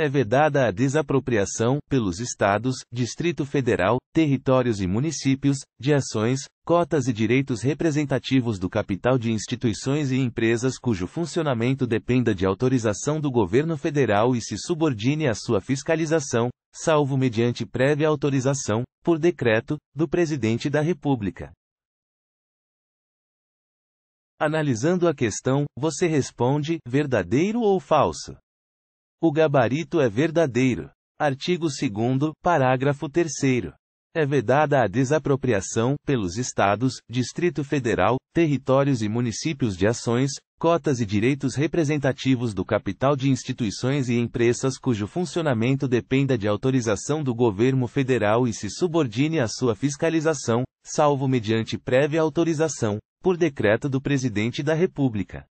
é vedada a desapropriação, pelos Estados, Distrito Federal, territórios e municípios, de ações, cotas e direitos representativos do capital de instituições e empresas cujo funcionamento dependa de autorização do governo federal e se subordine à sua fiscalização, salvo mediante prévia autorização, por decreto, do Presidente da República. Analisando a questão, você responde: verdadeiro ou falso? O gabarito é verdadeiro. Artigo 2, parágrafo 3. É vedada a desapropriação, pelos Estados, Distrito Federal, territórios e municípios de ações, cotas e direitos representativos do capital de instituições e empresas cujo funcionamento dependa de autorização do governo federal e se subordine à sua fiscalização, salvo mediante prévia autorização, por decreto do Presidente da República.